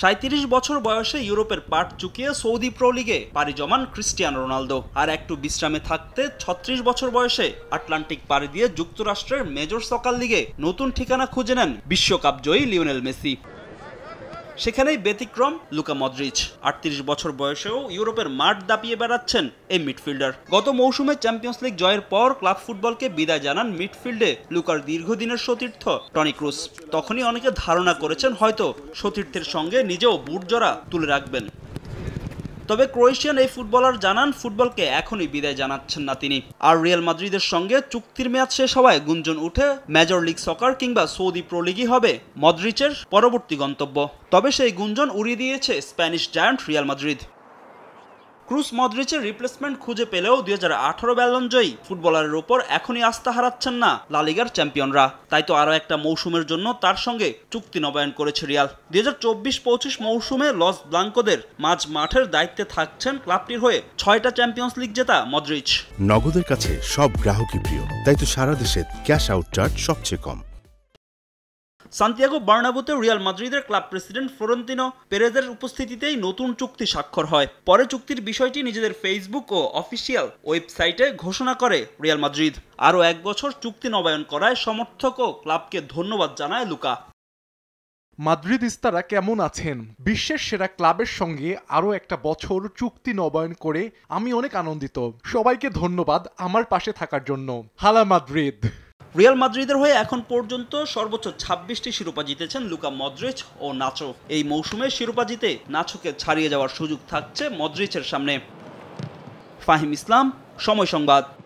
সাঁত্রিশ বছর বয়সে ইউরোপের পাট চুকিয়ে সৌদি প্রো লিগে পাড়ি জমান ক্রিস্টিয়ানো রোনালদো আর একটু বিশ্রামে থাকতে ছত্রিশ বছর বয়সে আটলান্টিক পাড়ি দিয়ে যুক্তরাষ্ট্রের মেজর সকাল লিগে নতুন ঠিকানা খুঁজে নেন বিশ্বকাপ জয়ী লিওনেল মেসি সেখানেই ব্যতিক্রম লুকা মদ্রিচ আটত্রিশ বছর বয়সেও ইউরোপের মাঠ দাপিয়ে বেড়াচ্ছেন এই মিডফিল্ডার গত মৌসুমে চ্যাম্পিয়ন্স লিগ জয়ের পর ক্লাব ফুটবলকে বিদায় জানান মিডফিল্ডে লুকার দীর্ঘদিনের সতীর্থ টনি ক্রুস তখনই অনেকে ধারণা করেছেন হয়তো সতীর্থের সঙ্গে নিজেও জরা তুলে রাখবেন তবে ক্রোয়েশিয়ান এই ফুটবলার জানান ফুটবলকে এখনই বিদায় জানাচ্ছেন না তিনি আর রিয়াল মাদ্রিদের সঙ্গে চুক্তির মেয়াদ শেষ হওয়ায় গুঞ্জন উঠে মেজর লিগ সকার কিংবা সৌদি প্রো লিগই হবে মদ্রিচের পরবর্তী গন্তব্য তবে সেই গুঞ্জন উড়িয়ে দিয়েছে Spanish giant Real Madrid Kroos মদ্রিচের রিপ্লেসমেন্ট খুঁজে পেলেও দুই হাজার আঠারো ব্যালন জয়ী ফুটবলারের ওপর এখনই আস্থা হারাচ্ছেন না লালিগার চ্যাম্পিয়নরা তাই তো আরও একটা মৌসুমের জন্য তার সঙ্গে চুক্তি নবায়ন করেছে রিয়াল দুই হাজার চব্বিশ পঁচিশ মৌসুমে লস ব্লাঙ্কোদের মাঝ মাঠের দায়িত্বে থাকছেন ক্লাবটির হয়ে ছয়টা চ্যাম্পিয়ন্স লিগ জেতা মদ্রিচ নগদের কাছে সব গ্রাহকই প্রিয় তাই তো সারা দেশে ক্যাশ আউট চার্জ সবচেয়ে কম সান্তিয়াগো বার্নাবুতে রিয়াল মাদ্রিদের ক্লাব প্রেসিডেন্ট ফ্লোরেন্তিনো পেরেজের উপস্থিতিতেই নতুন চুক্তি স্বাক্ষর হয় পরে চুক্তির বিষয়টি নিজেদের ফেসবুক ও অফিসিয়াল ওয়েবসাইটে ঘোষণা করে রিয়াল মাদ্রিদ আরও এক বছর চুক্তি নবায়ন করায় সমর্থক ও ক্লাবকে ধন্যবাদ জানায় লুকা মাদ্রিদ ইস্তারা কেমন আছেন বিশ্বের সেরা ক্লাবের সঙ্গে আরও একটা বছর চুক্তি নবায়ন করে আমি অনেক আনন্দিত সবাইকে ধন্যবাদ আমার পাশে থাকার জন্য হালা মাদ্রিদ রিয়াল মাদ্রিদের হয়ে এখন পর্যন্ত সর্বোচ্চ ছাব্বিশটি শিরোপা জিতেছেন লুকা মদ্রিচ ও নাচো এই মৌসুমে শিরোপা জিতে নাচোকে ছাড়িয়ে যাওয়ার সুযোগ থাকছে মদ্রিচের সামনে ফাহিম ইসলাম সময় সংবাদ